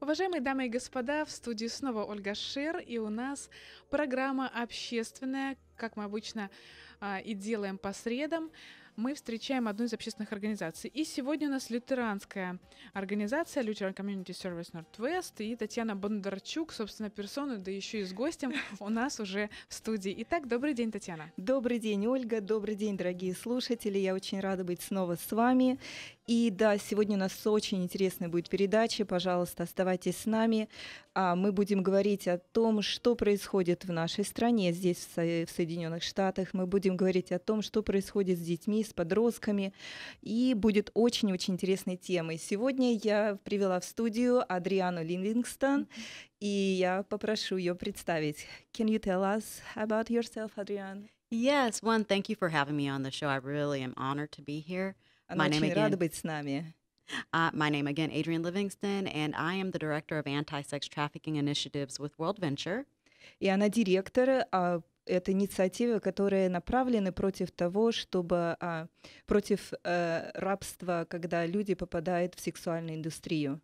Уважаемые дамы и господа, в студии снова Ольга Шер, и у нас программа общественная, как мы обычно а, и делаем по средам. Мы встречаем одну из общественных организаций. И сегодня у нас лютеранская организация Lutheran Community Service Northwest и Татьяна Бондарчук, собственно, персону, да еще и с гостем у нас уже в студии. Итак, добрый день, Татьяна. Добрый день, Ольга. Добрый день, дорогие слушатели. Я очень рада быть снова с вами. И да, сегодня у нас очень интересная будет передача. Пожалуйста, оставайтесь с нами. А, мы будем говорить о том, что происходит в нашей стране, здесь, в Соединенных Штатах. Мы будем говорить о том, что происходит с детьми, с подростками. И будет очень-очень интересной темой. Сегодня я привела в студию Адриану Линвингстон, и я попрошу ее представить. Can you tell us about yourself, Adrian? Yes, one, thank you for having me on the show. I really am honored to be here. Она my name again, быть с нами. Uh, my name again, Adrian Livingston, and I am the director of anti-sex trafficking initiatives with World Venture. И она директор uh, это инициативы, которая направлена против того, чтобы а, против э, рабства, когда люди попадают в сексуальную индустрию.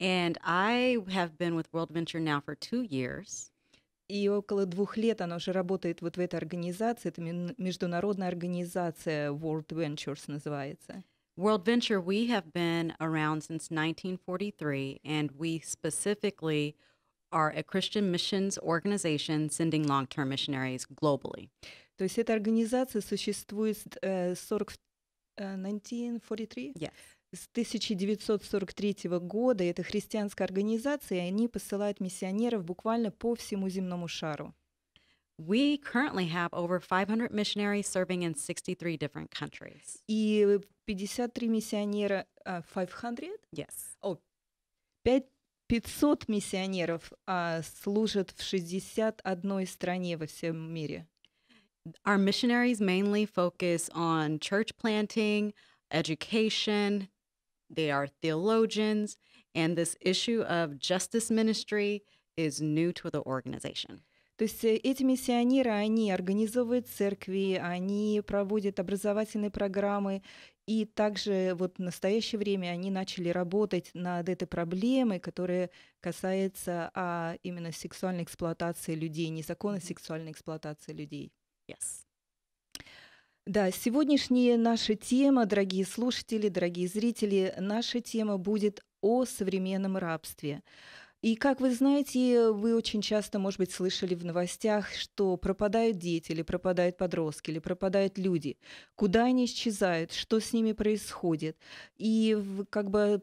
And I have been with World Venture now for two years. И около двух лет она уже работает вот в этой организации. Это международная организация World Ventures называется. World Venture, we have been around since 1943, and we specifically are a Christian missions organization sending long-term missionaries globally. То есть эта организация существует с 1943? Yes с 1943 года это христианская организация, и они посылают миссионеров буквально по всему земному шару. We currently have over 500 missionaries serving in 63 different countries. И 53 миссионера, а, uh, 500? Yes. Oh, 5, 500 миссионеров uh, служат в 61 стране во всем мире. Our missionaries mainly focus on church planting, education, they are theologians, and this issue of justice ministry is new to the organization. То есть э, эти миссионеры, они организовывают церкви, они проводят образовательные программы, и также вот в настоящее время они начали работать над этой проблемой, которая касается а, именно сексуальной эксплуатации людей, незаконной сексуальной эксплуатации людей. Yes. Да, сегодняшняя наша тема, дорогие слушатели, дорогие зрители, наша тема будет о современном рабстве. И, как вы знаете, вы очень часто, может быть, слышали в новостях, что пропадают дети, или пропадают подростки, или пропадают люди. Куда они исчезают, что с ними происходит. И как бы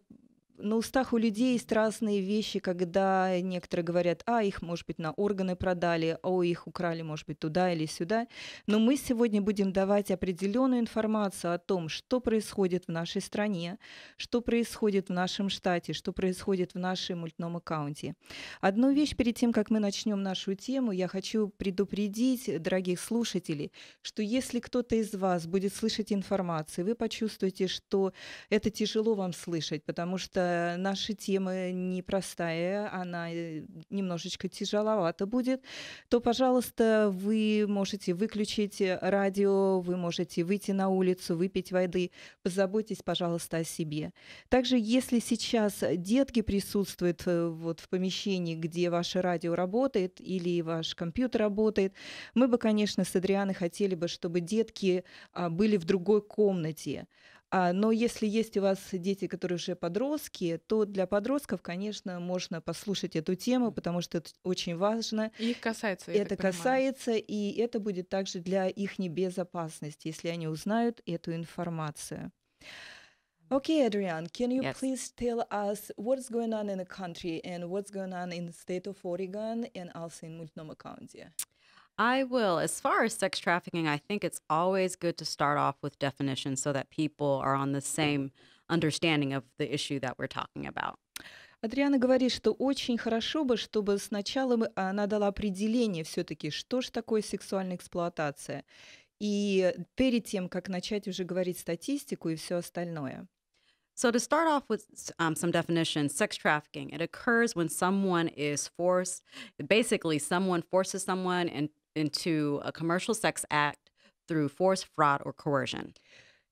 на устах у людей есть вещи, когда некоторые говорят, а их, может быть, на органы продали, а их украли, может быть, туда или сюда. Но мы сегодня будем давать определенную информацию о том, что происходит в нашей стране, что происходит в нашем штате, что происходит в нашем мультном аккаунте. Одну вещь перед тем, как мы начнем нашу тему, я хочу предупредить дорогих слушателей, что если кто-то из вас будет слышать информацию, вы почувствуете, что это тяжело вам слышать, потому что Э, наша тема непростая, она э, немножечко тяжеловато будет, то, пожалуйста, вы можете выключить э, радио, вы можете выйти на улицу, выпить воды. Позаботьтесь, пожалуйста, о себе. Также, если сейчас детки присутствуют вот в помещении, где ваше радио работает или ваш компьютер работает, мы бы, конечно, с Адрианой хотели бы, чтобы детки а, были в другой комнате. А, но если есть у вас дети, которые уже подростки, то для подростков, конечно, можно послушать эту тему, потому что это очень важно. И их касается. Это касается, и это будет также для их безопасности, если они узнают эту информацию. Okay, Adrian, can you yes. please tell us what's going on in the country and what's going on in the state of Oregon and also in Multnomah County? I will. As far as sex trafficking, I think it's always good to start off with definitions so that people are on the same understanding of the issue that we're talking about. Адриана говорит, что очень хорошо бы, чтобы сначала она дала определение все-таки, что же такое сексуальная эксплуатация. И перед тем, как начать уже говорить статистику и все остальное. So, to start off with um, some definitions, sex trafficking, it occurs when someone is forced, basically, someone forces someone and into a commercial sex act through force, fraud, or coercion.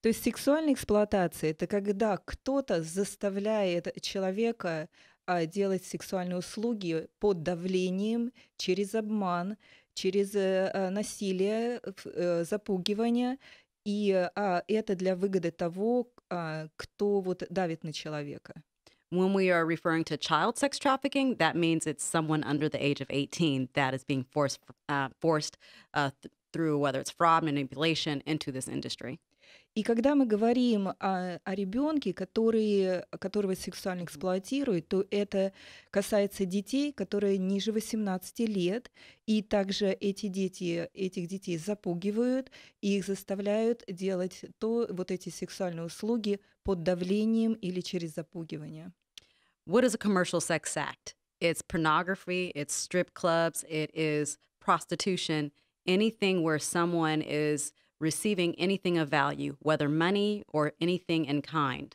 То есть сексуальная эксплуатация – это когда кто-то заставляет человека а, делать сексуальные услуги под давлением, через обман, через э, а, насилие, а, запугивание. И а, это для выгоды того, а, кто вот давит на человека. When we are referring to child sex trafficking, that means it's someone under the age of 18 that is being forced uh, forced uh, th- through whether it's fraud, manipulation, into this industry. И когда мы говорим о, о ребенке, который, которого сексуально эксплуатируют, то это касается детей, которые ниже 18 лет, и также эти дети, этих детей запугивают и их заставляют делать то, вот эти сексуальные услуги под давлением или через запугивание. What is a commercial sex act? It's pornography, it's strip clubs, it is prostitution, anything where someone is receiving anything of value, whether money or anything in kind.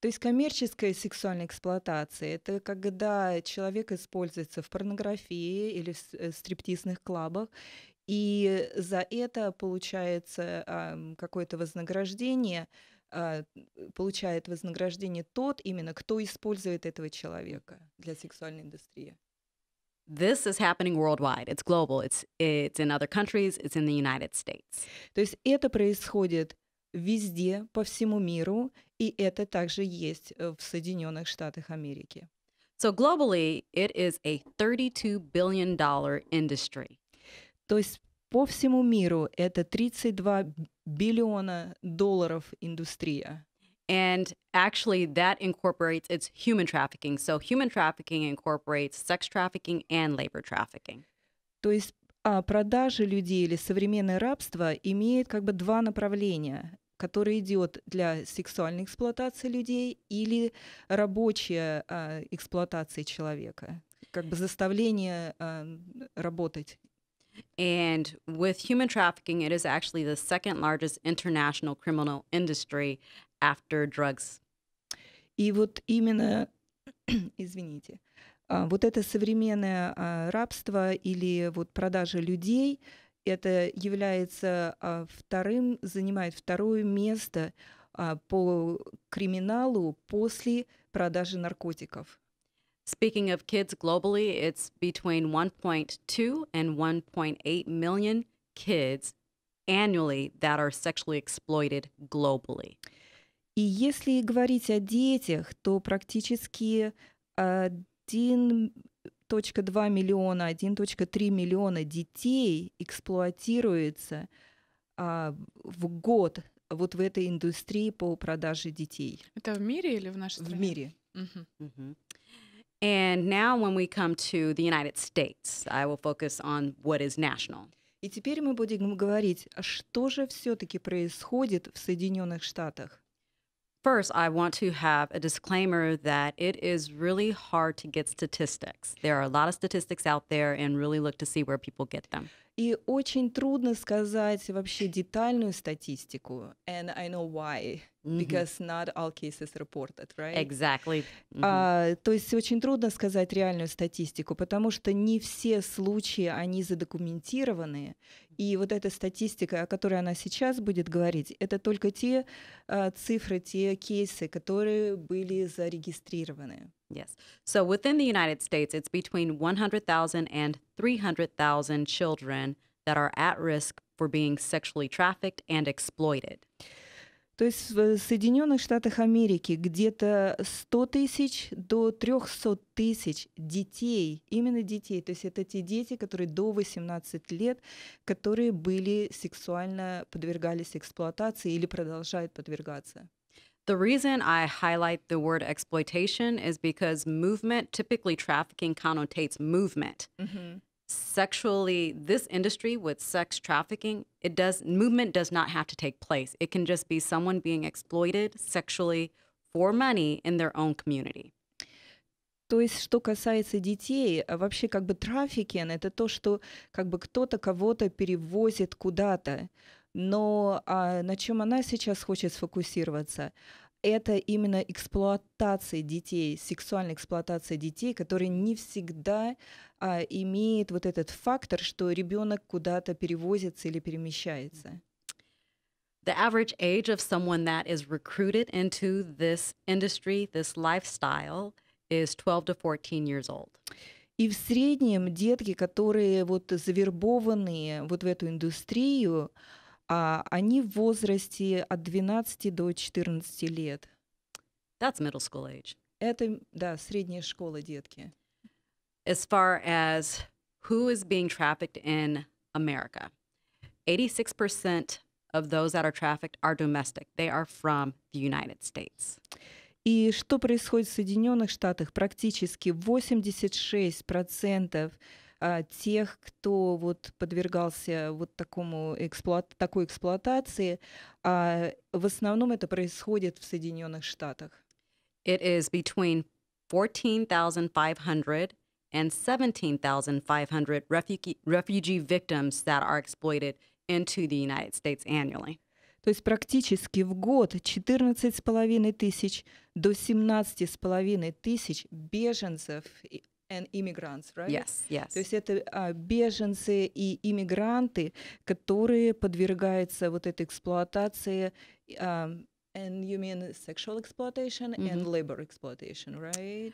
То есть коммерческая сексуальная эксплуатация – это когда человек используется в порнографии или в э, стриптизных клабах, и за это получается какое-то вознаграждение, а, получает вознаграждение тот именно, кто использует этого человека для сексуальной индустрии. This is happening worldwide. It's global. It's, it's in other countries. It's in the United States. То есть это происходит везде, по всему миру, и это также есть э, в Соединенных Штатах Америки. So globally, it is a $32 billion industry. То есть по всему миру это 32 биллиона долларов индустрия. And actually, that incorporates its human trafficking. So, human trafficking incorporates sex trafficking and labor trafficking. То есть продажа людей или современное рабство имеет как бы два направления который идет для сексуальной эксплуатации людей или рабочая э, эксплуатации человека, как бы заставление э, работать. And with human trafficking, it is actually the second largest international criminal industry after drugs. И вот именно, извините, а, вот это современное а, рабство или вот продажа людей, это является а, вторым, занимает второе место по криминалу после продажи наркотиков. Speaking of kids globally, it's between 1.2 and 1.8 million kids annually that are sexually exploited globally. И если говорить о детях, то практически 1,2 миллиона, 1,3 миллиона детей эксплуатируется а, в год вот в этой индустрии по продаже детей. Это в мире или в нашей стране? В мире. And now, when we come to the United States, I will focus on what is national. И теперь мы будем говорить, что же все-таки происходит в Соединенных Штатах. First, I want to have a disclaimer that it is really hard to get statistics. There are a lot of statistics out there and really look to see where people get them. И очень трудно сказать вообще детальную статистику. And I know why mm-hmm. because not all cases reported, right? Exactly. Mm-hmm. А, то есть очень трудно сказать реальную статистику, потому что не все случаи, они задокументированы, и вот эта статистика, о которой она сейчас будет говорить, это только те uh, цифры, те кейсы, которые были зарегистрированы. Yes. So within the United States, it's between 100,000 and 300,000 children that are at risk for being sexually trafficked and exploited. То есть в э, Соединенных Штатах Америки где-то 100 тысяч до 300 тысяч детей, именно детей, то есть это те дети, которые до 18 лет, которые были сексуально подвергались эксплуатации или продолжают подвергаться. The reason I highlight the word exploitation is because movement, typically trafficking, connotates movement. Mm-hmm sexually this industry with sex trafficking it does movement does not have to take place it can just be someone being exploited sexually for money in their own community То есть, что касается детей, вообще как бы трафикен — это то, что как бы кто-то кого-то перевозит куда-то. Но а, на чем она сейчас хочет сфокусироваться? это именно эксплуатация детей, сексуальная эксплуатация детей, которая не всегда а, имеет вот этот фактор, что ребенок куда-то перевозится или перемещается. The average age of someone that is recruited into this industry, this lifestyle, is 12 to 14 years old. И в среднем детки, которые вот завербованы вот в эту индустрию, они в возрасте от 12 до 14 лет. That's middle school age. Это, да, средняя школа, детки. As far as who is being trafficked in America, 86% of those that are trafficked are domestic. They are from the United States. И что происходит в Соединенных Штатах? Практически 86% а, тех, кто вот подвергался вот такому эксплуат... такой эксплуатации. А, в основном это происходит в Соединенных Штатах. It is between 14,500 and 17,500 refugee, refugee victims that are exploited into the United States annually. То есть практически в год с половиной тысяч до с половиной тысяч беженцев and immigrants, right? Yes, yes. То есть это а, беженцы и иммигранты, которые подвергаются вот этой эксплуатации. and you mean sexual exploitation mm-hmm. and labor exploitation, right?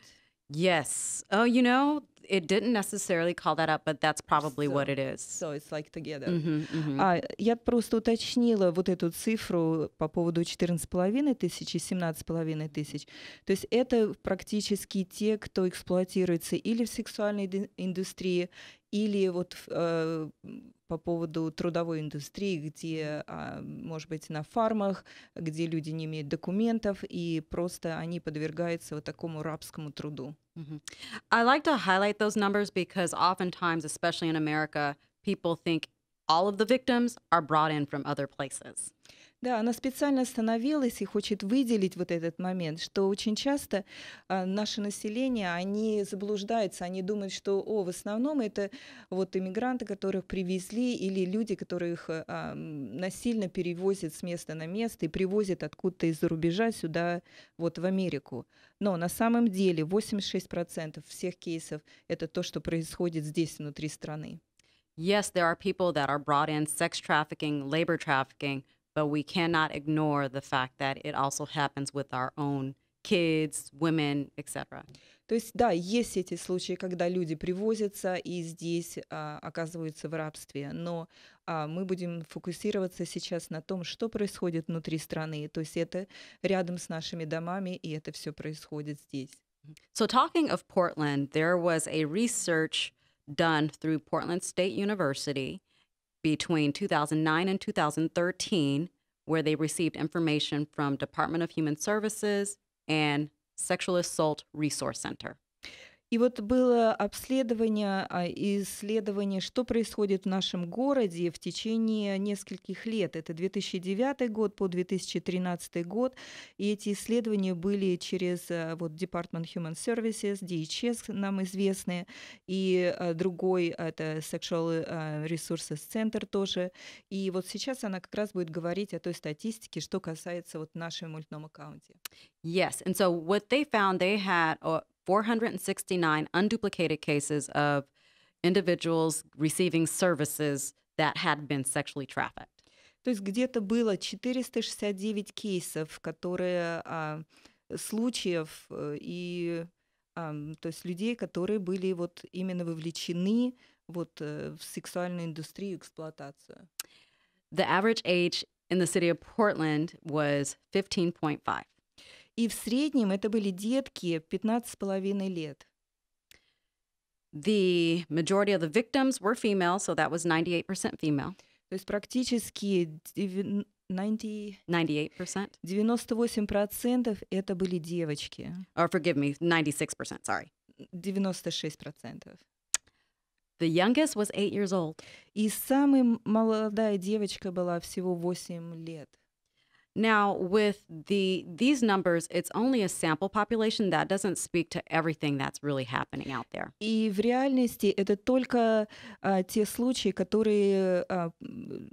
Yes. Oh, you know, it didn't necessarily call that up, but that's probably so, what it is. So it's like together. Mm-hmm, mm-hmm. А, я просто уточнила вот эту цифру по поводу 14,5 тысяч и 17,5 тысяч. То есть это практически те, кто эксплуатируется или в сексуальной индустрии, или вот э, по поводу трудовой индустрии, где, может быть, на фармах, где люди не имеют документов, и просто они подвергаются вот такому рабскому труду. Mm -hmm. I like to highlight those numbers because oftentimes, especially in America, people think all of the victims are brought in from other places. Да, она специально остановилась и хочет выделить вот этот момент, что очень часто а, наше население, они заблуждаются, они думают, что, о, в основном это вот иммигранты, которых привезли, или люди, которых э, а, насильно перевозят с места на место и привозят откуда-то из-за рубежа сюда, вот в Америку. Но на самом деле 86% всех кейсов это то, что происходит здесь, внутри страны. Yes, there are people that are brought in sex trafficking, labor trafficking, but we cannot ignore the fact that it also happens with our own kids, women, etc. То есть, да, есть эти случаи, когда люди привозятся и здесь а, оказываются в рабстве, но а, мы будем фокусироваться сейчас на том, что происходит внутри страны. То есть это рядом с нашими домами, и это все происходит здесь. So, talking of Portland, there was a research done through Portland State University between 2009 and 2013, where they received information from Department of Human Services and Sexual Assault Resource Center. И вот было обследование а, исследование, что происходит в нашем городе в течение нескольких лет. Это 2009 год по 2013 год. И эти исследования были через э, вот, Department Human Services, DHS нам известные, и э, другой, это Sexual э, Resources Center тоже. И вот сейчас она как раз будет говорить о той статистике, что касается вот нашего мультном аккаунте. Yes, and so what they found, they had 469 unduplicated cases of individuals receiving services that had been sexually trafficked. То есть где-то было 469 кейсов, которые а, случаев и а, то есть людей, которые были вот именно вовлечены вот в сексуальную индустрию, эксплуатацию. The average age in the city of Portland was 15.5. И в среднем это были детки 15,5 лет. The majority of the victims were female, so that was 98% female. То есть практически 90, 98%. 98% это были девочки. Or forgive me, 96%, sorry. 96%. The youngest was eight years old. И самая молодая девочка была всего 8 лет. Now, with the these numbers, it's only a sample population that doesn't speak to everything that's really happening out there. И в реальности это только а, те случаи, которые а,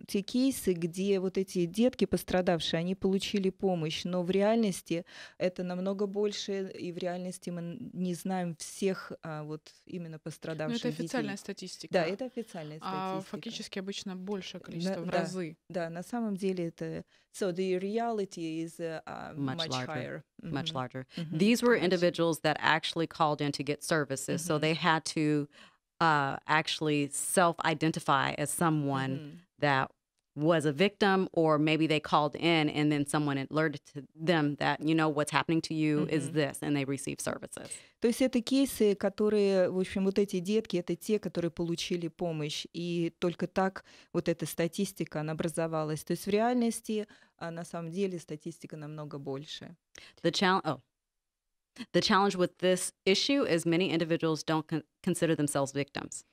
те кейсы, где вот эти детки пострадавшие, они получили помощь, но в реальности это намного больше, и в реальности мы не знаем всех а, вот именно ну, пострадавших. Но это официальная детей. статистика. Да, это официальная а, статистика. А фактически обычно больше количество на, в да, разы. Да, на самом деле это. So the reality is uh, uh, much, much, larger, higher. Mm-hmm. much larger. Mm-hmm. These were individuals that actually called in to get services, so they mm-hmm. had to uh, actually self-identify as someone mm-hmm. that was a victim or maybe they called in and then someone alerted to them that you know what's happening to you mm-hmm. is this and they receive services. То есть это кейсы, которые, в общем, вот эти детки, это те, которые получили помощь, и только так вот эта статистика, она образовалась. То есть в реальности, а на самом деле, статистика намного больше. The challenge, oh. The challenge with this issue is many individuals don't consider themselves victims.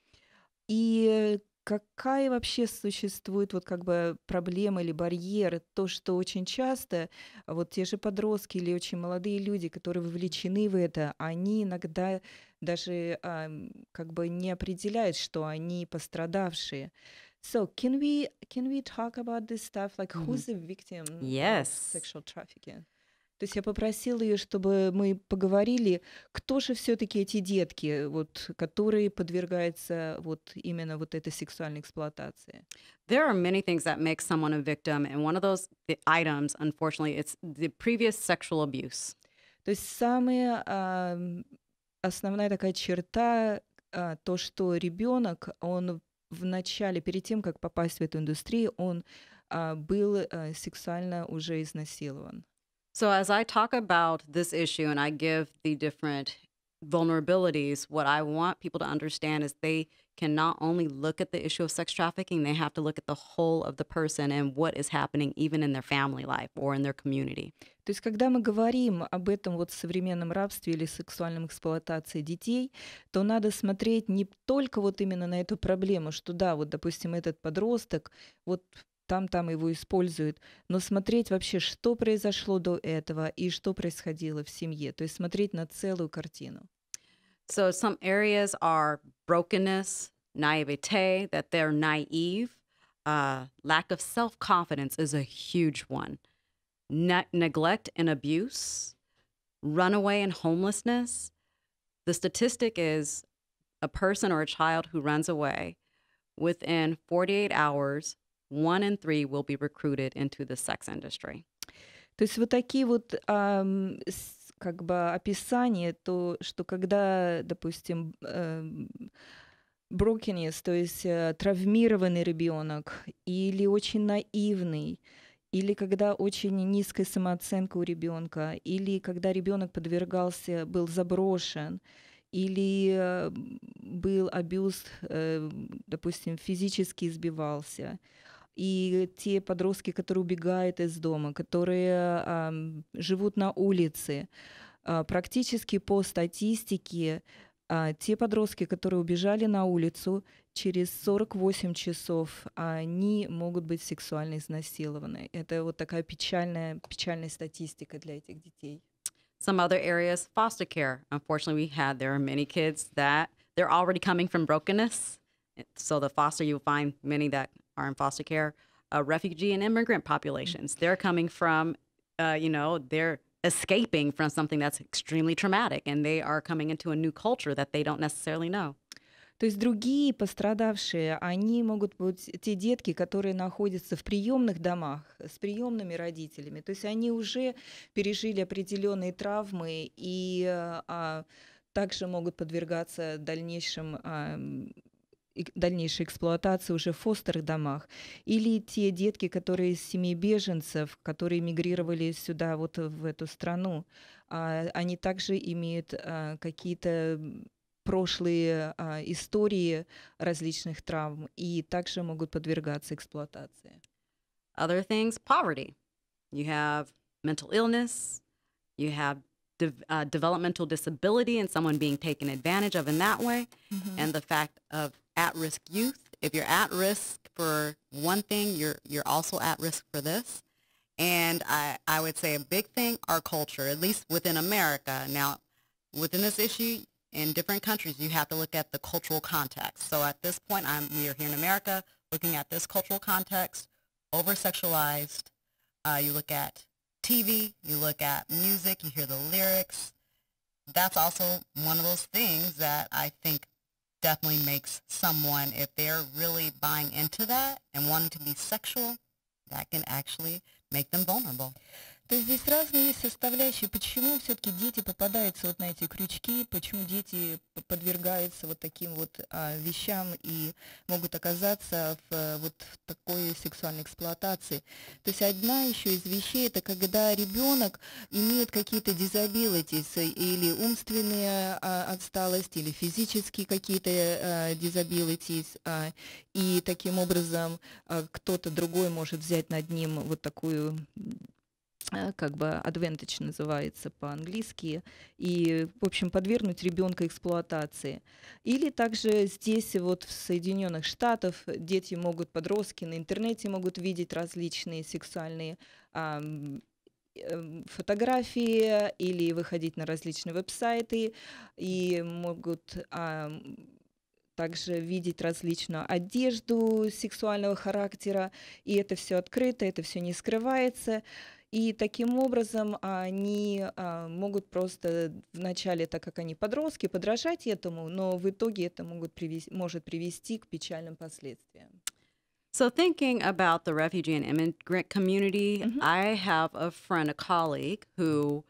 И э, какая вообще существует вот как бы проблема или барьер? То, что очень часто а вот те же подростки или очень молодые люди, которые вовлечены в это, они иногда даже а, как бы не определяют, что они пострадавшие. So can we can we talk about this stuff? Like who's the victim yes. of sexual trafficking? То есть я попросила ее, чтобы мы поговорили, кто же все-таки эти детки, вот, которые подвергаются вот именно вот этой сексуальной эксплуатации. There are many things that make someone a victim, and one of those items, unfortunately, it's the previous sexual abuse. То есть самая а, основная такая черта а, то, что ребенок, он в начале, перед тем, как попасть в эту индустрию, он а, был а, сексуально уже изнасилован. So, as I talk about this issue and I give the different vulnerabilities, what I want people to understand is they can not only look at the issue of sex trafficking, they have to look at the whole of the person and what is happening even in their family life or in their community. То есть, когда мы говорим об этом вот современном рабстве или сексуальном эксплуатации детей, то надо смотреть не только вот именно на эту проблему, что да, вот, допустим, этот подросток вот там-там его используют, но смотреть вообще, что произошло до этого и что происходило в семье, то есть смотреть на целую картину. So some areas are brokenness, naivete, that they're naive. Uh, lack of self-confidence is a huge one. Ne neglect and abuse, runaway and homelessness. The statistic is a person or a child who runs away within 48 hours one in three will be recruited into the sex industry. То есть вот такие вот эм, как бы описания, то, что когда, допустим, эм, то есть э, травмированный ребенок или очень наивный, или когда очень низкая самооценка у ребенка, или когда ребенок подвергался, был заброшен, или э, был абьюз, э, допустим, физически избивался. И те подростки, которые убегают из дома, которые а, живут на улице, а, практически по статистике а, те подростки, которые убежали на улицу, через 48 часов они могут быть сексуально изнасилованы. Это вот такая печальная, печальная статистика для этих детей. Some other areas, foster care. Unfortunately, we had, there are many kids that they're already coming from brokenness. So the foster, you'll find many that are in foster care, uh, refugee and immigrant populations. They're coming from, uh, you know, they're escaping from something that's extremely traumatic, and they are coming into a new culture that they don't necessarily know. То есть другие пострадавшие, они могут быть те детки, которые находятся в приемных домах с приемными родителями. То есть они уже пережили определенные травмы и а, также могут подвергаться дальнейшим а, дальнейшей эксплуатации уже в фостерых домах, или те детки, которые из семей беженцев, которые мигрировали сюда, вот в эту страну, а, они также имеют а, какие-то прошлые а, истории различных травм и также могут подвергаться эксплуатации. Other things, poverty. You have mental illness, you have de uh, developmental disability and someone being taken advantage of in that way, mm -hmm. and the fact of at-risk youth. If you're at risk for one thing, you're, you're also at risk for this. And I, I would say a big thing, our culture, at least within America. Now, within this issue, in different countries, you have to look at the cultural context. So at this point, I'm, we are here in America looking at this cultural context, over-sexualized. Uh, you look at TV, you look at music, you hear the lyrics. That's also one of those things that I think definitely makes someone, if they're really buying into that and wanting to be sexual, that can actually make them vulnerable. То есть здесь разные есть составляющие. Почему все-таки дети попадаются вот на эти крючки, почему дети подвергаются вот таким вот а, вещам и могут оказаться в э, вот в такой сексуальной эксплуатации. То есть одна еще из вещей это когда ребенок имеет какие-то дизабилитис или умственные а, отсталость, или физические какие-то а, э, дизабилитис, а, и таким образом а, кто-то другой может взять над ним вот такую Э, как бы advantage называется по-английски, и, в общем, подвергнуть ребенка эксплуатации. Или также здесь вот в Соединенных Штатах дети могут, подростки на интернете могут видеть различные сексуальные а, фотографии или выходить на различные веб-сайты и могут а, также видеть различную одежду сексуального характера, и это все открыто, это все не скрывается. И таким образом они могут просто вначале, так как они подростки, подражать этому, но в итоге это могут привести, может привести к печальным последствиям. So, thinking about the refugee and immigrant community, mm-hmm. I have a friend, a colleague, who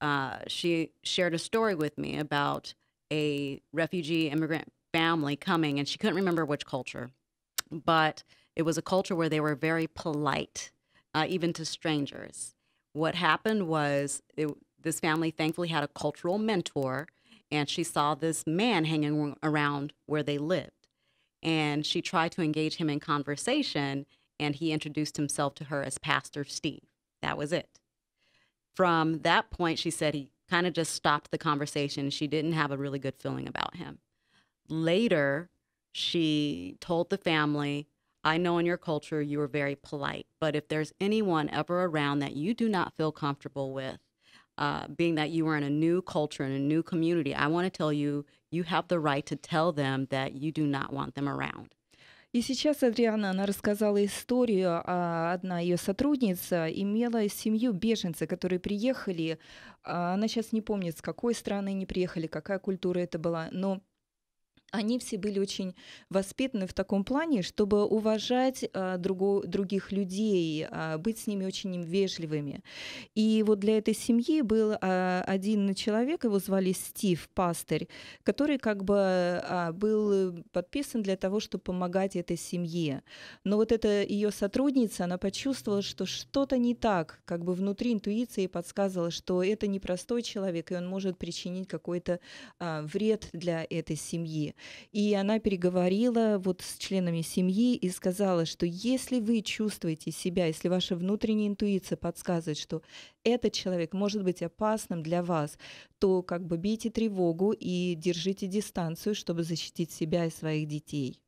uh, she shared a story with me about a refugee immigrant family coming, and she couldn't remember which culture, but it was a culture where they were very polite uh, even to strangers. What happened was it, this family thankfully had a cultural mentor, and she saw this man hanging around where they lived. And she tried to engage him in conversation, and he introduced himself to her as Pastor Steve. That was it. From that point, she said he kind of just stopped the conversation. She didn't have a really good feeling about him. Later, she told the family I know in your culture you are very polite, but if there's anyone ever around that you do not feel comfortable with, uh, being that you are in a new culture in a new community, I want to tell you, you have the right to tell them that you do not want them around. И сейчас Адриана, она рассказала историю, одна ее сотрудница имела семью беженцы, которые приехали, она сейчас не помнит, с какой страны они приехали, какая культура это была, но они все были очень воспитаны в таком плане, чтобы уважать а, друго, других людей, а, быть с ними очень вежливыми. И вот для этой семьи был а, один человек, его звали Стив Пастырь, который как бы а, был подписан для того, чтобы помогать этой семье. Но вот эта ее сотрудница, она почувствовала, что что-то не так, как бы внутри интуиции подсказывала, что это непростой человек, и он может причинить какой-то а, вред для этой семьи и она переговорила вот с членами семьи и сказала, что если вы чувствуете себя, если ваша внутренняя интуиция подсказывает, что этот человек может быть опасным для вас, то как бы бейте тревогу и держите дистанцию, чтобы защитить себя и своих детей.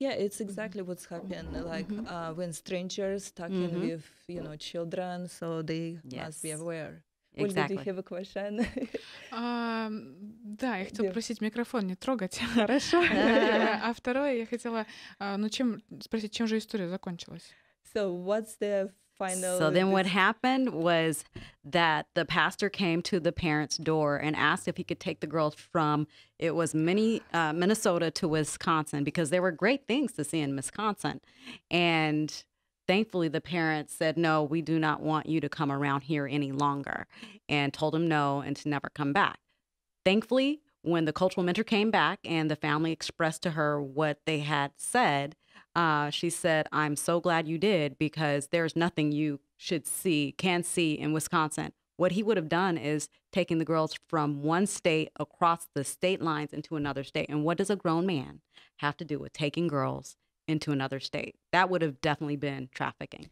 Yeah, it's exactly what's happened. Like mm-hmm. uh, when strangers talking mm-hmm. with you know children, so they yes. must be aware. Exactly. Olga, do you have a question? um, да, я хотела просить микрофон не трогать. Хорошо. а второе, я хотела, ну чем спросить, чем же история закончилась? So what's the final? So then, what happened was that the pastor came to the parents' door and asked if he could take the girls from it was many uh, Minnesota to Wisconsin because there were great things to see in Wisconsin, and thankfully the parents said no we do not want you to come around here any longer and told him no and to never come back thankfully when the cultural mentor came back and the family expressed to her what they had said uh, she said i'm so glad you did because there's nothing you should see can see in wisconsin what he would have done is taking the girls from one state across the state lines into another state and what does a grown man have to do with taking girls into another state. That would have definitely been trafficking.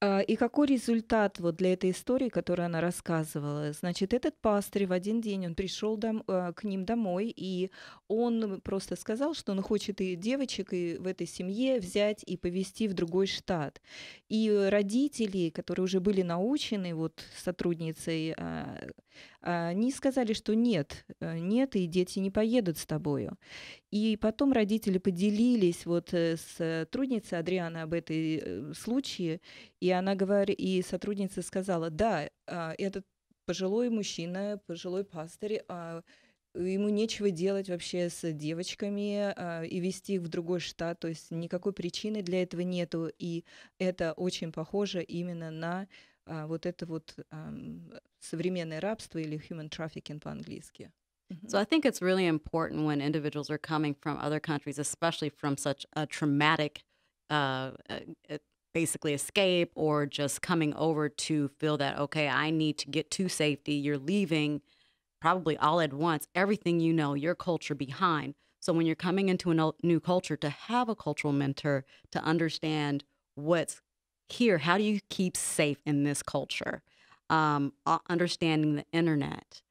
А, и какой результат вот для этой истории, которую она рассказывала? Значит, этот пастырь в один день, он пришел дом, а, к ним домой, и он просто сказал, что он хочет и девочек и в этой семье взять и повезти в другой штат. И родители, которые уже были научены вот сотрудницей а, они а, сказали, что нет, э, нет, и дети не поедут с тобою. И потом родители поделились вот э, с сотрудницей Адриана об этой э, случае, и она говорит, и сотрудница сказала, да, а, этот пожилой мужчина, пожилой пастырь, а, ему нечего делать вообще с девочками а, и вести их в другой штат, то есть никакой причины для этого нету, и это очень похоже именно на вот это вот современное рабство или human trafficking по-английски. So I think it's really important when individuals are coming from other countries, especially from such a traumatic, uh, uh, uh, basically escape or just coming over to feel that okay, I need to get to safety. You're leaving, probably all at once, everything you know, your culture behind. So when you're coming into a new culture, to have a cultural mentor to understand what's here, how do you keep safe in this culture? Um, understanding the internet,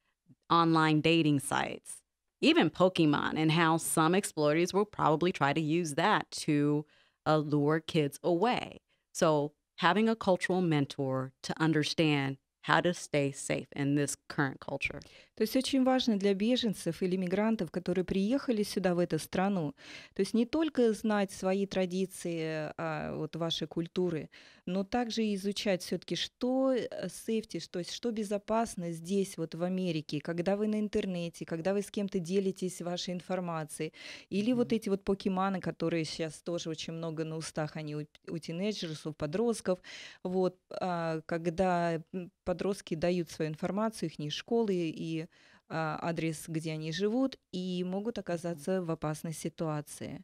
online dating sites, even Pokemon, and how some exploiters will probably try to use that to uh, lure kids away. So, having a cultural mentor to understand how to stay safe in this current culture. То есть очень важно для беженцев или мигрантов, которые приехали сюда, в эту страну, то есть не только знать свои традиции а, вот вашей культуры, но также изучать все-таки, что э, safety, то есть что безопасно здесь, вот в Америке, когда вы на интернете, когда вы с кем-то делитесь вашей информацией, или mm-hmm. вот эти вот покеманы, которые сейчас тоже очень много на устах, они у, у тинейджеров, у подростков, вот, а, когда подростки дают свою информацию, их школы и а, адрес, где они живут, и могут оказаться в опасной ситуации.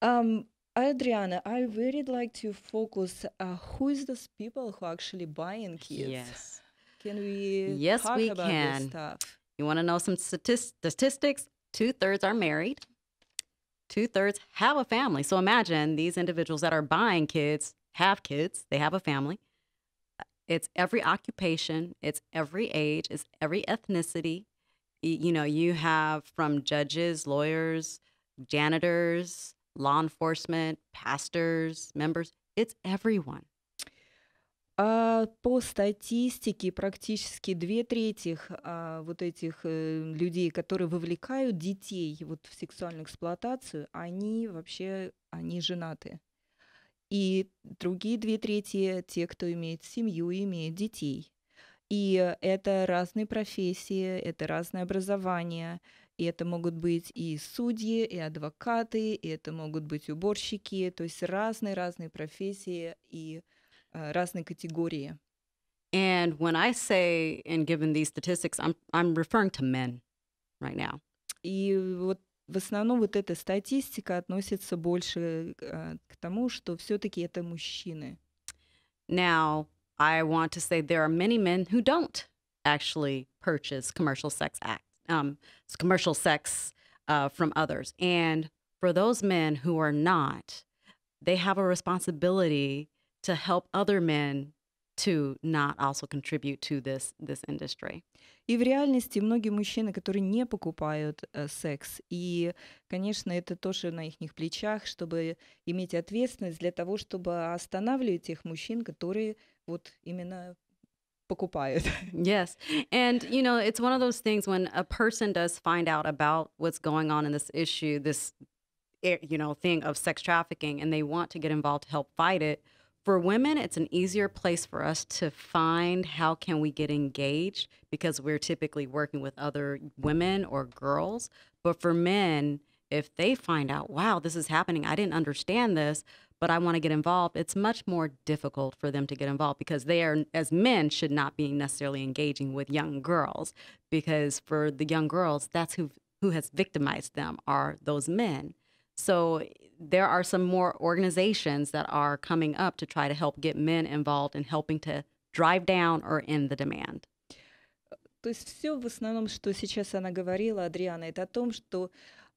Um, Adriana, I really like to focus uh, who is those people who actually buying kids. Yes. Can we yes, we can. You want to know some statistics? Two thirds are married. Two thirds have a family. So imagine these individuals that are buying kids have kids. They have a family. It's every occupation. It's every age. It's every ethnicity. You know, you have from judges, lawyers, janitors, law enforcement, pastors, members. It's everyone. А по статистике практически две трети а, вот этих э, людей, которые вовлекают детей вот в сексуальную эксплуатацию, они вообще они женаты. И другие две трети те, кто имеет семью, имеют детей. И это разные профессии, это разное образование, и это могут быть и судьи, и адвокаты, и это могут быть уборщики, то есть разные-разные профессии и uh, разные категории. And when I say and given these statistics, I'm, I'm referring to men right now. И вот в основном вот эта статистика относится больше uh, к тому, что все-таки это мужчины. Now, I want to say there are many men who don't actually purchase commercial sex acts um, commercial sex uh, from others. And for those men who are not, they have a responsibility to help other men to not also contribute to this, this industry. И в реальности многие мужчины, которые не покупают э, секс, и, конечно, это тоже на их плечах, чтобы иметь ответственность для того, чтобы останавливать тех мужчин, которые вот именно покупает. Yes. And, you know, it's one of those things when a person does find out about what's going on in this issue, this, eh, you know, thing of sex trafficking, and they want to get involved to help fight it. For women, it's an easier place for us to find how can we get engaged because we're typically working with other women or girls. But for men, if they find out, wow, this is happening, I didn't understand this, but I want to get involved, it's much more difficult for them to get involved because they are, as men, should not be necessarily engaging with young girls because for the young girls, that's who who has victimized them are those men. So there are some more organizations that are coming up to try to help get men involved in helping to drive down or end the demand. То есть все в основном, что сейчас она говорила, Адриана, это о том, что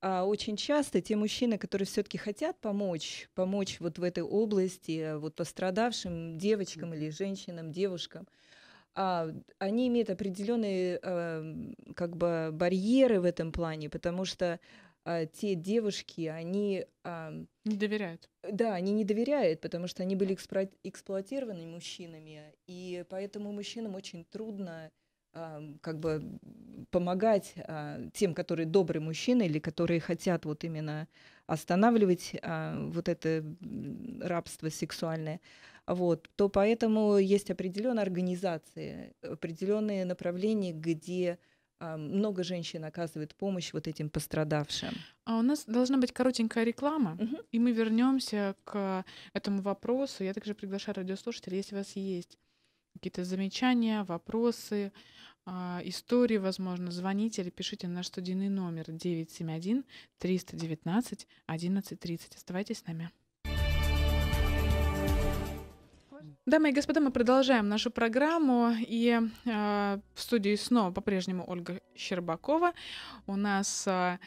А очень часто те мужчины, которые все-таки хотят помочь, помочь вот в этой области, вот пострадавшим девочкам или женщинам, девушкам, а, они имеют определенные а, как бы барьеры в этом плане, потому что а, те девушки, они... А, не доверяют. Да, они не доверяют, потому что они были эксплуатированы мужчинами, и поэтому мужчинам очень трудно как бы помогать а, тем, которые добрые мужчины или которые хотят вот именно останавливать а, вот это рабство сексуальное, вот, то поэтому есть определенные организации, определенные направления, где а, много женщин оказывает помощь вот этим пострадавшим. А у нас должна быть коротенькая реклама, угу. и мы вернемся к этому вопросу. Я также приглашаю радиослушателей, если у вас есть какие-то замечания, вопросы, а, истории, возможно, звоните или пишите на наш студийный номер 971 319 1130. Оставайтесь с нами. Дамы и господа, мы продолжаем нашу программу. И э, в студии снова по-прежнему Ольга Щербакова. У нас э,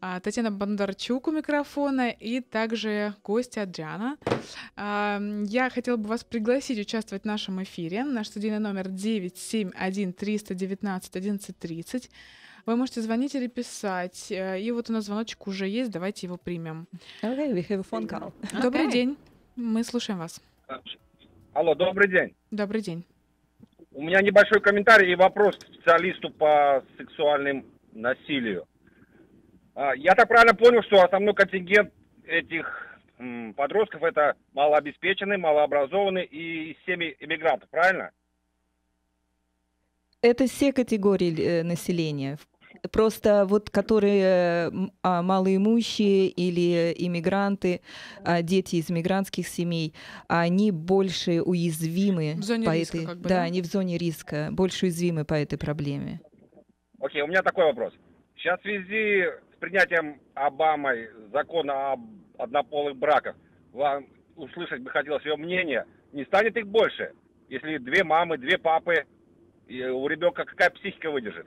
э Татьяна Бондарчук у микрофона и также гость Адриана. Э, я хотела бы вас пригласить участвовать в нашем эфире. Наш студийный номер 971 319 1130. Вы можете звонить или писать. Э, и вот у нас звоночек уже есть, давайте его примем. Okay, we have a phone call. Добрый день, мы слушаем вас. Алло, добрый день. Добрый день. У меня небольшой комментарий и вопрос к специалисту по сексуальным насилию. А, я так правильно понял, что основной контингент этих подростков это малообеспеченные, малообразованные и семьи иммигрантов, правильно? Это все категории э, населения, Просто вот которые э, а, малоимущие или иммигранты, а, дети из мигрантских семей, они больше уязвимы в зоне по риска, этой, как бы, да, да, они в зоне риска, больше уязвимы по этой проблеме. Окей, okay, у меня такой вопрос. Сейчас в связи с принятием Обамой закона об однополых браках, вам услышать бы хотелось ее мнение, не станет их больше, если две мамы, две папы, и у ребенка какая психика выдержит?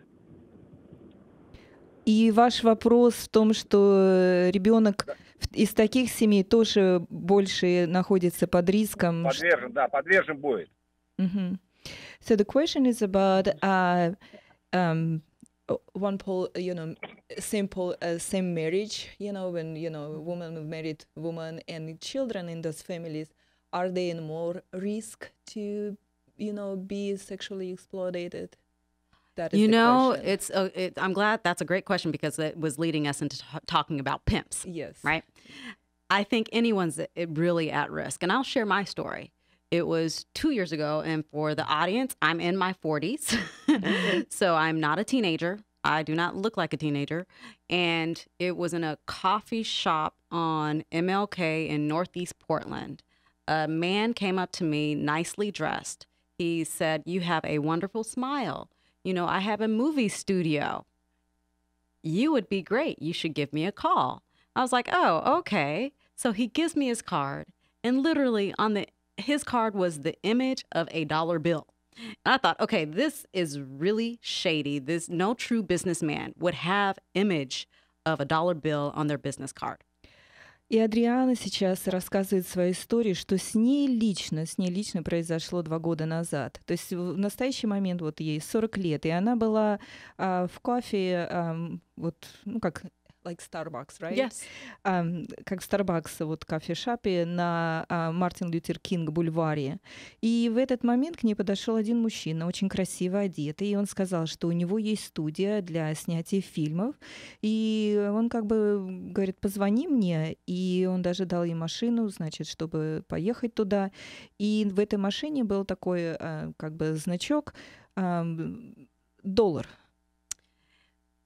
И ваш вопрос в том, что ребенок из таких семей тоже больше находится под риском. Подвержен, да, подвержен будет. Mm -hmm. So the question is about uh, um, one pole, you know, same uh, same marriage, you know, when, you know, woman married woman and children in those families, are they in more risk to, you know, be sexually exploited? That is you know, question. it's a, it, I'm glad that's a great question because it was leading us into talking about pimps. Yes. Right. I think anyone's really at risk, and I'll share my story. It was two years ago, and for the audience, I'm in my 40s, mm-hmm. so I'm not a teenager. I do not look like a teenager. And it was in a coffee shop on MLK in Northeast Portland. A man came up to me, nicely dressed. He said, You have a wonderful smile you know, I have a movie studio. You would be great. You should give me a call. I was like, oh, okay. So he gives me his card, and literally on the his card was the image of a dollar bill. And I thought, okay, this is really shady. This no true businessman would have image of a dollar bill on their business card. И Адриана сейчас рассказывает свою историю, что с ней лично, с ней лично произошло два года назад. То есть в настоящий момент вот ей 40 лет, и она была а, в кофе, а, вот, ну как, like Starbucks, right? Yes. Um, как Starbucks, вот кофешапе на а, Мартин Лютер Кинг бульваре. И в этот момент к ней подошел один мужчина, очень красиво одетый, и он сказал, что у него есть студия для снятия фильмов. И он как бы говорит, позвони мне, и он даже дал ей машину, значит, чтобы поехать туда. И в этой машине был такой uh, как бы значок uh, доллар.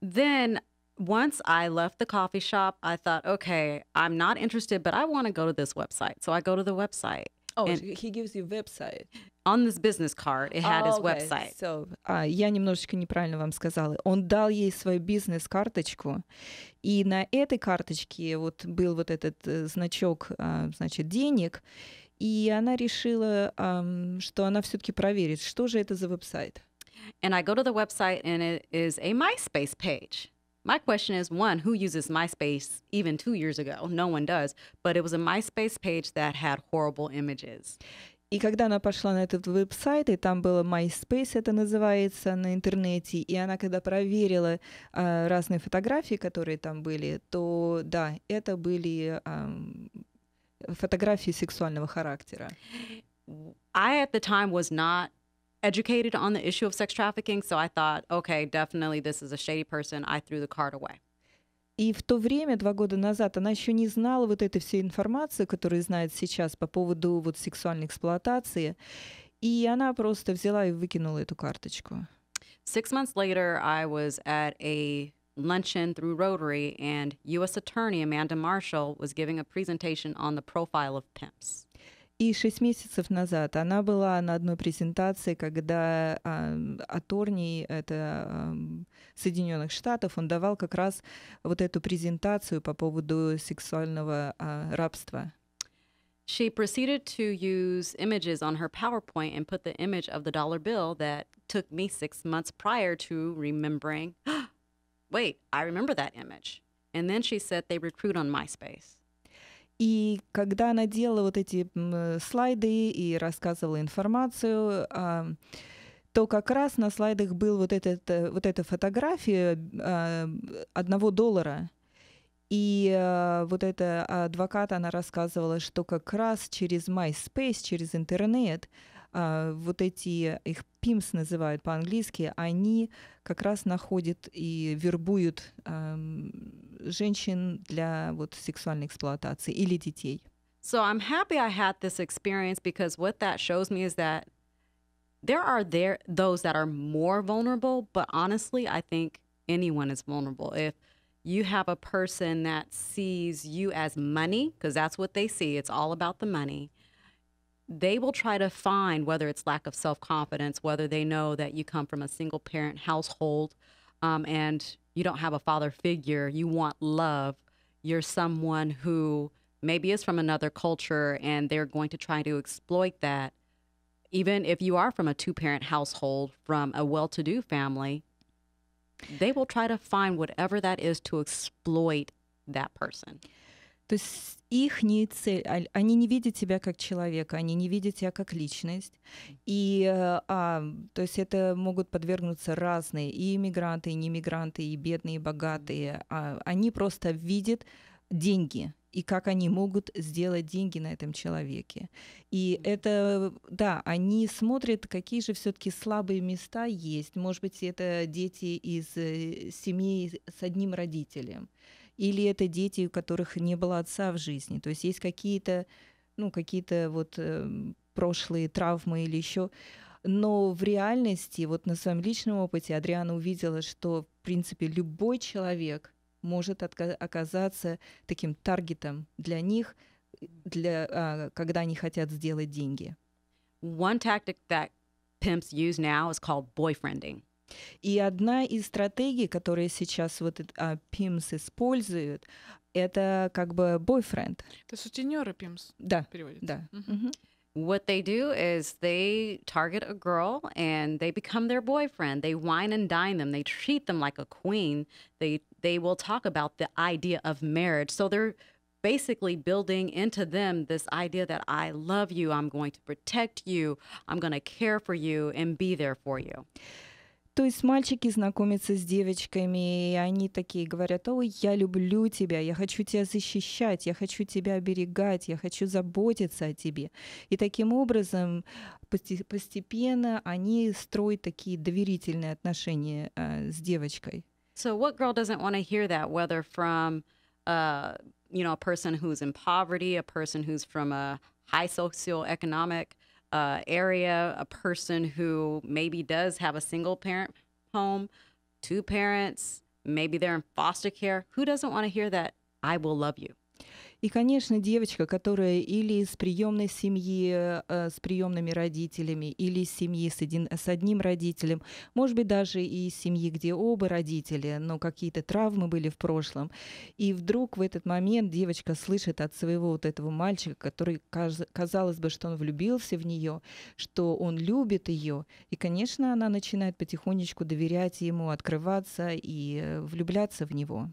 Then once I left the coffee shop, I thought, okay, I'm not interested, but I want to go to this website. So I go to the website. Oh, he gives you website. On this business card, it had his oh, okay. website. So, uh, я немножечко неправильно вам сказала. Он дал ей свою бизнес-карточку, и на этой карточке вот был вот этот э, значок, э, значит, денег, и она решила, что она все-таки проверит, что же это за веб-сайт. And I go to the website, and it is a MySpace page. My question is one, who uses MySpace even two years ago? No one does. But it was a MySpace page that had horrible images. И когда она пошла на этот веб-сайт, и там было MySpace, это называется, на интернете, и она когда проверила э, разные фотографии, которые там были, то да, это были э, фотографии сексуального характера. I at the time was not educated on the issue of sex trafficking, so I thought, okay, definitely this is a shady person. I threw the card away. И в то время, два года назад, она еще не знала вот этой всей информации, которую знает сейчас по поводу вот сексуальной эксплуатации. И она просто взяла и выкинула эту карточку. Six months later, I was at a luncheon through Rotary, and U.S. Attorney Amanda Marshall was giving a presentation on the profile of pimps. И шесть месяцев назад она была на одной презентации, когда а, Аторни, это а, Соединенных Штатов, он давал как раз вот эту презентацию по поводу сексуального а, рабства. She proceeded to use images on her PowerPoint and put the image of the dollar bill that took me six months prior to remembering. Wait, I remember that image. And then she said they recruit on MySpace. И когда она делала вот эти слайды и рассказывала информацию, а, то как раз на слайдах был вот, этот, э, вот эта фотография а, одного доллара. И а, вот эта адвокат, она рассказывала, что как раз через MySpace, через интернет, вот эти их называют по-английски, они как раз находят и вербуют эм, женщин для вот сексуальной эксплуатации или детей. So I'm happy I had this experience because what that shows me is that there are there those that are more vulnerable, but honestly, I think anyone is vulnerable. If you have a person that sees you as money, because that's what they see, it's all about the money, they will try to find whether it's lack of self confidence, whether they know that you come from a single parent household um, and you don't have a father figure, you want love, you're someone who maybe is from another culture and they're going to try to exploit that. Even if you are from a two parent household, from a well to do family, they will try to find whatever that is to exploit that person. То есть их не цель, они не видят тебя как человека, они не видят тебя как личность. И э, а, то есть это могут подвергнуться разные и иммигранты, и неиммигранты, и бедные, и богатые. А, они просто видят деньги и как они могут сделать деньги на этом человеке. И это, да, они смотрят, какие же все-таки слабые места есть. Может быть, это дети из э, семей с одним родителем или это дети, у которых не было отца в жизни. То есть есть какие-то, ну, какие-то вот э, прошлые травмы или еще. Но в реальности, вот на своем личном опыте Адриана увидела, что, в принципе, любой человек может оказаться таким таргетом для них, для, а, когда они хотят сделать деньги. One tactic that pimps use now is called boyfriending. И одна из стратегий, которые сейчас вот а, PIMS используют, это как бы бойфренд. Это сутенеры PIMS да, переводится. Да. What they do is they target a girl and they become their boyfriend. They wine and dine them. They treat them like a queen. They they will talk about the idea of marriage. So they're basically building into them this idea that I love you, I'm going to protect you, I'm going to care for you and be there for you. То есть мальчики знакомятся с девочками, и они такие говорят, ой, я люблю тебя, я хочу тебя защищать, я хочу тебя оберегать, я хочу заботиться о тебе. И таким образом постепенно они строят такие доверительные отношения э, с девочкой. So what girl doesn't want to hear that, whether from uh, you know a person who's in poverty, a person who's from a high socioeconomic uh, area, a person who maybe does have a single parent home, two parents, maybe they're in foster care. Who doesn't want to hear that? I will love you. И, конечно, девочка, которая или из приемной семьи э, э, с приемными родителями, или из семьи с, один, с одним родителем, может быть, даже и из семьи, где оба родители, но какие-то травмы были в прошлом. И вдруг в этот момент девочка слышит от своего вот этого мальчика, который, казалось бы, что он влюбился в нее, что он любит ее. И, конечно, она начинает потихонечку доверять ему, открываться и э, влюбляться в него.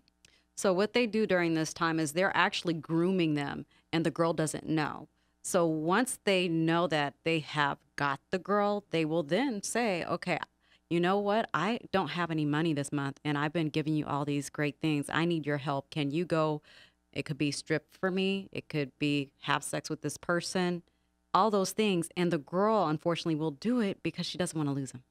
So what they do during this time is they're actually grooming them and the girl doesn't know. So once they know that they have got the girl, they will then say, "Okay, you know what? I don't have any money this month and I've been giving you all these great things. I need your help. Can you go it could be stripped for me, it could be have sex with this person, all those things and the girl unfortunately will do it because she doesn't want to lose him.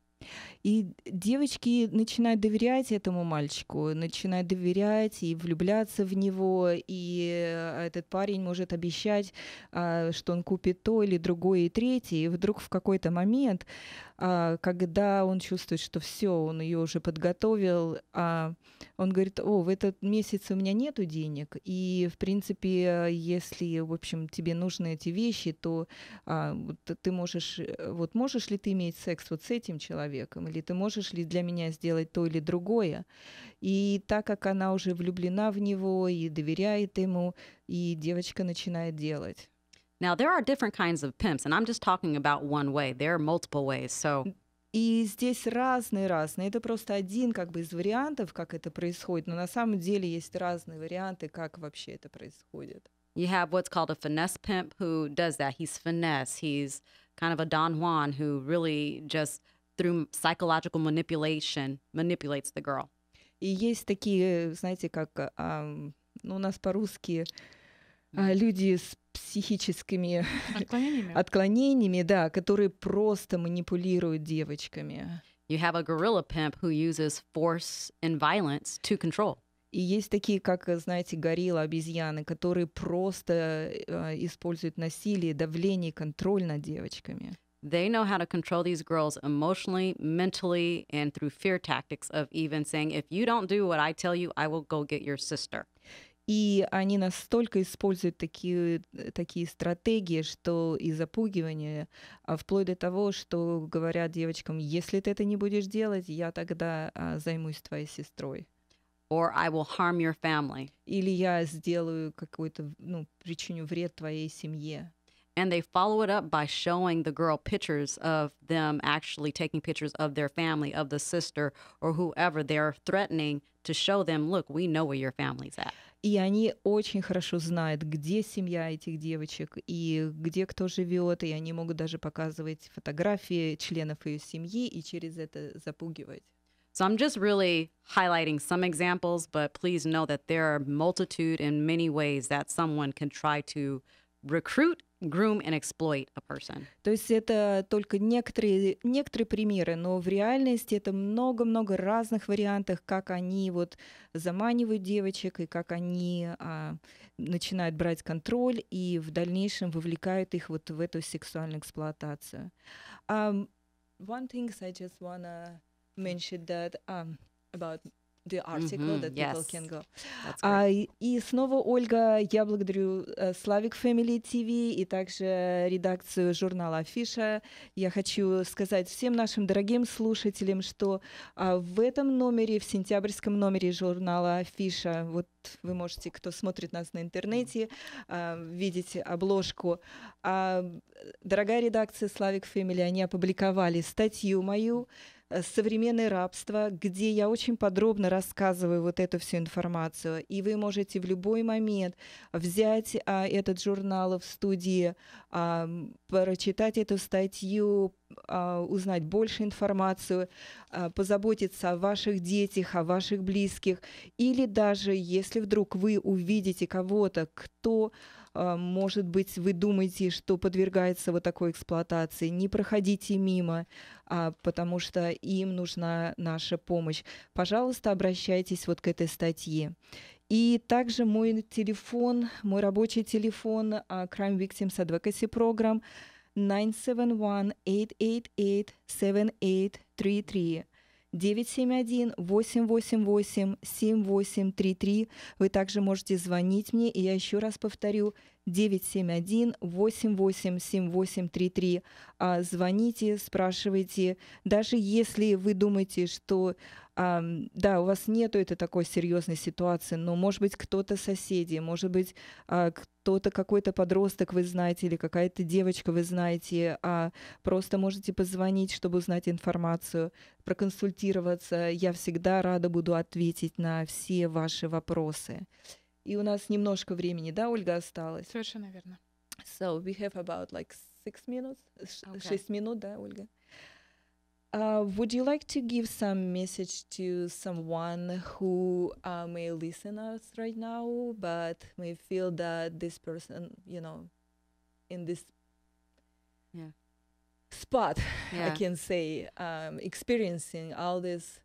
И девочки начинают доверять этому мальчику, начинают доверять и влюбляться в него, и а, этот парень может обещать, а, что он купит то или другое и третье, и вдруг в какой-то момент а когда он чувствует, что все, он ее уже подготовил, а он говорит, о, в этот месяц у меня нету денег, и, в принципе, если, в общем, тебе нужны эти вещи, то а, ты можешь, э, вот можешь ли ты иметь секс вот с этим человеком, или ты можешь ли для меня сделать то или другое. И так как она уже влюблена в него и доверяет ему, и девочка начинает делать. Now, there are different kinds of pimps, and I'm just talking about one way. There are multiple ways. So И здесь разные разные. Это просто один как бы из вариантов, как это происходит. Но на самом деле есть разные варианты, как вообще это происходит. You have what's called a finesse pimp who does that. He's finesse. He's kind of a Don Juan who really just through psychological manipulation manipulates the girl. И есть такие, знаете, как, ну, у нас по-русски люди с психическими отклонениями. отклонениями, да, которые просто манипулируют девочками. You have a gorilla pimp who uses force and violence to control. И есть такие, как, знаете, горилла, обезьяны, которые просто э, используют насилие, давление, контроль над девочками. They know how to control these girls emotionally, mentally, and through fear tactics of even saying, if you don't do what I tell you, I will go get your sister. И они настолько используют такие, такие стратегии, что и запугивание, а вплоть до того, что говорят девочкам, если ты это не будешь делать, я тогда а, займусь твоей сестрой. Or I will harm your family. Или я сделаю какой-то, ну, причиню вред твоей семье. and they follow it up by showing the girl pictures of them actually taking pictures of their family, of the sister or whoever they're threatening to show them, look, we know where your family's at. И они очень хорошо знают, где семья этих девочек и где кто живет, и они могут даже показывать фотографии членов ее семьи и через это запугивать. So I'm just really highlighting some examples, but please know that there are multitude and many ways that someone can try to recruit groom and exploit a person. То есть это только некоторые, некоторые примеры, но в реальности это много-много разных вариантов, как они вот заманивают девочек и как они а, начинают брать контроль и в дальнейшем вовлекают их вот в эту сексуальную эксплуатацию. Um, one thing I just wanna mention that um, about the article mm-hmm. that yes. people can go. А, и, снова, Ольга, я благодарю э, Slavic Family TV и также редакцию журнала Афиша. Я хочу сказать всем нашим дорогим слушателям, что а, в этом номере, в сентябрьском номере журнала Афиша, вот вы можете, кто смотрит нас на интернете, а, видеть обложку. А, дорогая редакция Славик Family, они опубликовали статью мою Э, современное рабство, где я очень подробно рассказываю вот эту всю информацию. И вы можете в любой момент взять а, этот журнал в студии, а, прочитать эту статью, а, узнать больше информацию, а, позаботиться о ваших детях, о ваших близких. Или даже если вдруг вы увидите кого-то, кто... Кто а, может быть, вы думаете, что подвергается вот такой эксплуатации. Не проходите мимо, а, потому что им нужна наша помощь. Пожалуйста, обращайтесь вот к этой статье. И также мой телефон, мой рабочий телефон а, Crime Victims Advocacy Program 971-888-7833. 971-888-7833. Вы также можете звонить мне, и я еще раз повторю, 971 887833. А, звоните, спрашивайте. Даже если вы думаете, что а, да, у вас нету этой такой серьезной ситуации, но может быть кто-то соседи, может быть а, кто-то какой-то подросток вы знаете или какая-то девочка вы знаете, а просто можете позвонить, чтобы узнать информацию, проконсультироваться. Я всегда рада буду ответить на все ваши вопросы. И у нас немножко времени, да, Ольга, осталось? Совершенно верно. So we have about like six minutes, okay. шесть минут, да, Ольга? Uh, would you like to give some message to someone who uh, may listen us right now, but may feel that this person, you know, in this yeah. spot, yeah. I can say, um, experiencing all this,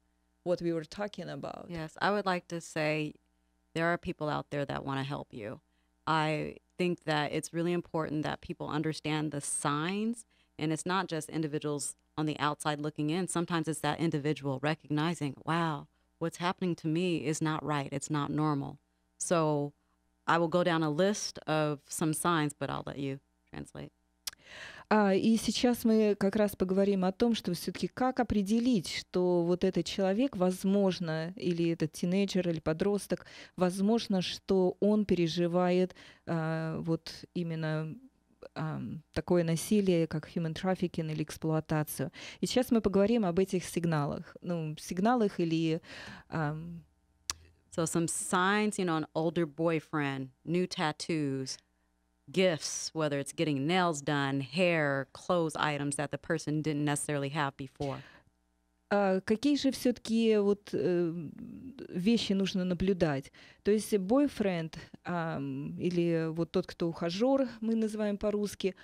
what we were talking about? Yes, I would like to say there are people out there that want to help you. I think that it's really important that people understand the signs, and it's not just individuals on the outside looking in. Sometimes it's that individual recognizing, wow, what's happening to me is not right, it's not normal. So I will go down a list of some signs, but I'll let you translate. А, и сейчас мы как раз поговорим о том, что все-таки как определить, что вот этот человек, возможно, или этот тинейджер, или подросток, возможно, что он переживает а, вот именно такое насилие, как human trafficking или эксплуатацию. И сейчас мы поговорим об этих сигналах, ну, сигналах или... Um... So some signs, you know, an older boyfriend, new tattoos, gifts, whether it's getting nails done, hair, clothes items that the person didn't necessarily have before. А какие же все-таки вот э, вещи нужно наблюдать? То есть бойфренд э, или вот тот, кто ухажер, мы называем по-русски,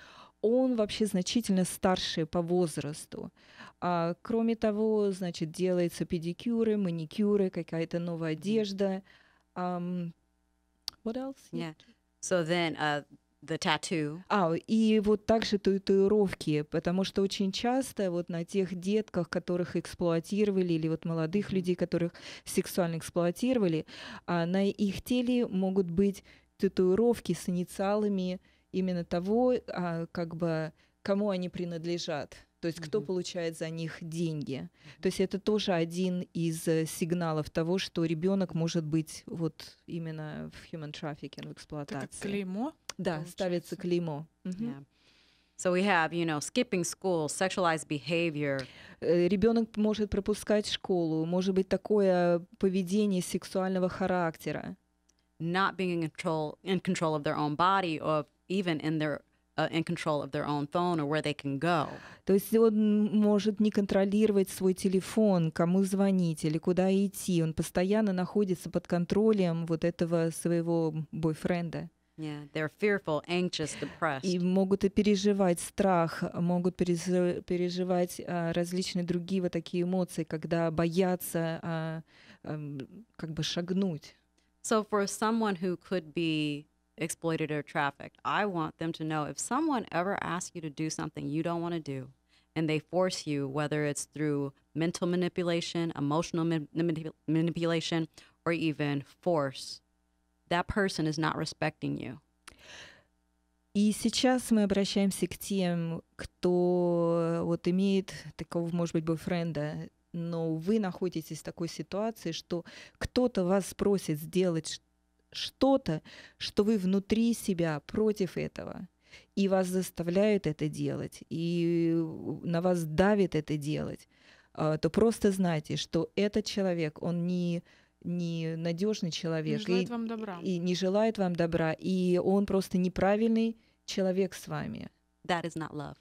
он вообще значительно старше по возрасту. А, кроме того, значит, делается педикюры, маникюры, какая-то новая одежда. Um, what else? Yeah. So then uh, the tattoo. А, и вот также татуировки, потому что очень часто вот на тех детках, которых эксплуатировали, или вот молодых людей, которых сексуально эксплуатировали, а, на их теле могут быть татуировки с инициалами именно того, а, как бы кому они принадлежат. То есть кто mm-hmm. получает за них деньги. Mm-hmm. То есть это тоже один из э, сигналов того, что ребенок может быть вот именно в human trafficking, в эксплуатации. Это клеймо? Да, ставится клеймо. So we have, you know, skipping school, sexualized behavior. Э, Ребенок может пропускать школу, может быть такое поведение сексуального характера. Not being in control, in control of their own body or even in their uh, in control of their own phone or where they can go. То есть он может не контролировать свой телефон, кому звонить или куда идти. Он постоянно находится под контролем вот этого своего бойфренда. Yeah, they're fearful, anxious, depressed. И могут и переживать страх, могут переживать а, различные другие вот такие эмоции, когда боятся а, а, как бы шагнуть. So for someone who could be exploited or trafficked, I want them to know if someone ever asks you to do something you don't want to do, and they force you, whether it's through mental manipulation, emotional manip manipulation, or even force, that person is not respecting you. И сейчас мы обращаемся к тем, кто вот имеет такого, может быть, бойфренда, но вы находитесь в такой ситуации, что кто-то вас просит сделать что-то, что вы внутри себя против этого, и вас заставляют это делать, и на вас давит это делать, а, то просто знайте, что этот человек, он не ненадежный человек. Не желает и, вам добра. И не желает вам добра. И он просто неправильный человек с вами. That is not love.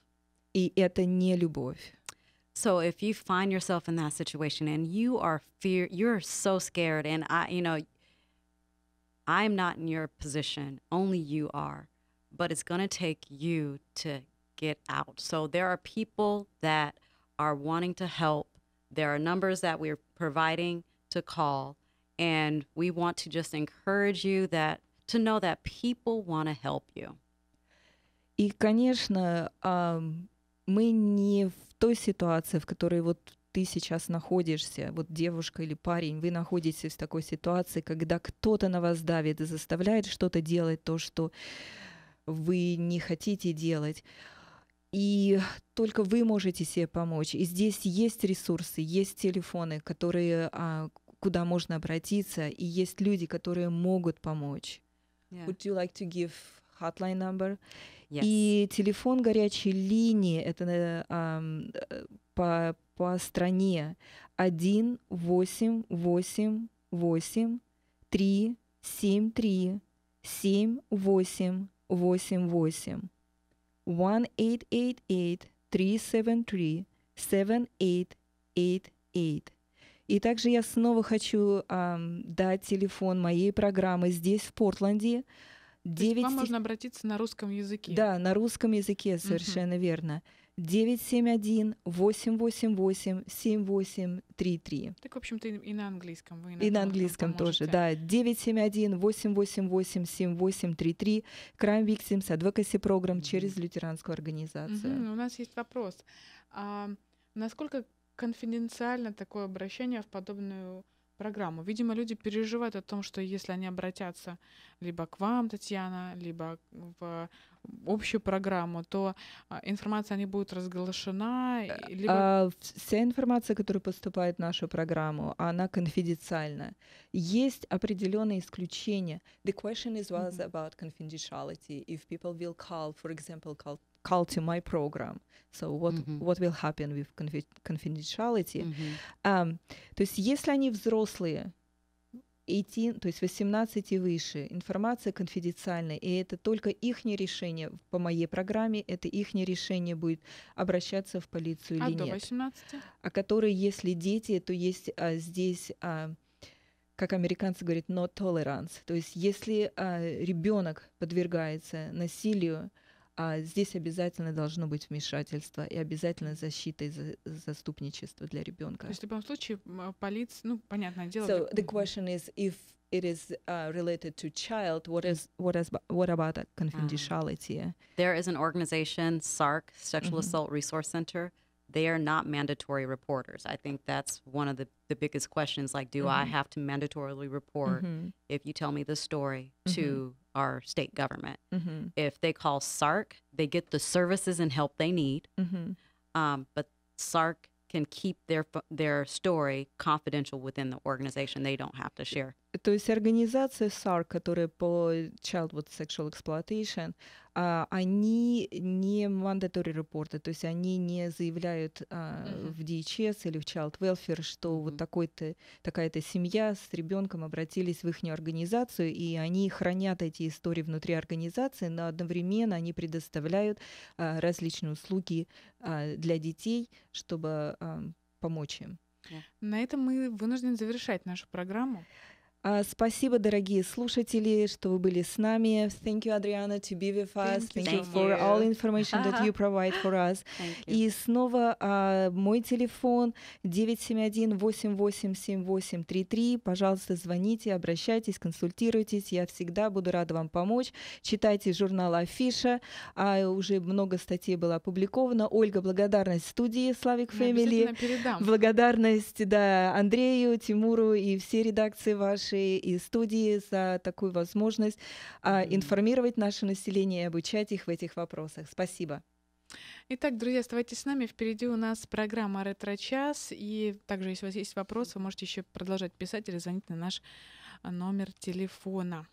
И это не любовь. So if you find yourself in that situation and you are fear you're so scared and I you know I'm not in your position, only you are. But it's going to take you to get out. So there are people that are wanting to help. There are numbers that we're providing to call. And we want to just encourage you that to know that people want to help you. И, конечно, мы не в той ситуации, в которой вот ты сейчас находишься, вот девушка или парень, вы находитесь в такой ситуации, когда кто-то на вас давит и заставляет что-то делать, то, что вы не хотите делать. И только вы можете себе помочь. И здесь есть ресурсы, есть телефоны, которые, а, куда можно обратиться, и есть люди, которые могут помочь. Yeah. Would you like to give hotline number? Yes. И телефон горячей линии, это um, по, по стране, 1 8 8 8 3 7 3 7 8 8 8 1 8 8 8 3 7 3 7 8 8 8 и также я снова хочу эм, дать телефон моей программы здесь, в Портленде. 9... К вам можно обратиться на русском языке. Да, на русском языке, совершенно угу. верно. 971-888-7833. Так, в общем-то, и на английском. Вы и на, английском тоже, да. 971-888-7833. Crime Victims Advocacy Program mm-hmm. через лютеранскую организацию. Mm-hmm. У нас есть вопрос. А, насколько конфиденциально такое обращение в подобную программу. Видимо, люди переживают о том, что если они обратятся либо к вам, Татьяна, либо в общую программу, то а, информация не будет разглашена. Э, либо... А, вся информация, которая поступает в нашу программу, она конфиденциальна. Есть определенные исключения. The question is was mm-hmm. about confidentiality. If people will call, for example, call call to my program. So what, mm-hmm. what will happen with confidentiality? Mm-hmm. Um, то есть если они взрослые, 18, то есть 18 и выше, информация конфиденциальная, и это только их решение по моей программе, это их решение будет обращаться в полицию а или до нет. 18? А которые, если дети, то есть а, здесь, а, как американцы говорят, no tolerance. То есть если а, ребенок подвергается насилию, А здесь обязательно должно быть вмешательство и обязательно защита и за заступничество для ребенка. То есть в любом случае полиция, ну понятное дело. So the question is if it is uh, related to child, what is what is what about confidentiality? Uh, ah. there is an organization, SARC, Sexual mm -hmm. Assault Resource Center they are not mandatory reporters. I think that's one of the, the biggest questions like, do mm-hmm. I have to mandatorily report mm-hmm. if you tell me the story mm-hmm. to our state government? Mm-hmm. If they call SARC, they get the services and help they need, mm-hmm. um, but SARC can keep their their story confidential within the organization. They don't have to share. То есть организация SARC, которая по child sexual exploitation, А, они не mandatory репорты, то есть они не заявляют mm в DHS или в Child Welfare, что mm-hmm. вот такой-то, такая-то семья с ребенком обратились в их организацию, и они хранят эти истории внутри организации, но одновременно они предоставляют а, различные услуги для детей, чтобы помочь им. На этом мы вынуждены завершать нашу программу. А, спасибо, дорогие слушатели, что вы были с нами. Thank you, Adriana, to be with us. Thank, Thank you for you. all information that you provide for us. И снова uh, мой телефон 971-887833. Пожалуйста, звоните, обращайтесь, консультируйтесь. Я всегда буду рада вам помочь. Читайте журнал Афиша. Uh, уже много статей было опубликовано. Ольга, благодарность студии Славик Фэмили. Благодарность да, Андрею, Тимуру и все редакции ваши нашей и студии за такую возможность mm информировать наше население и обучать их в этих вопросах. Спасибо. Итак, друзья, оставайтесь с нами. Впереди у нас программа «Ретро-час». И также, если у вас есть вопросы, вы можете еще продолжать писать или звонить на наш номер телефона.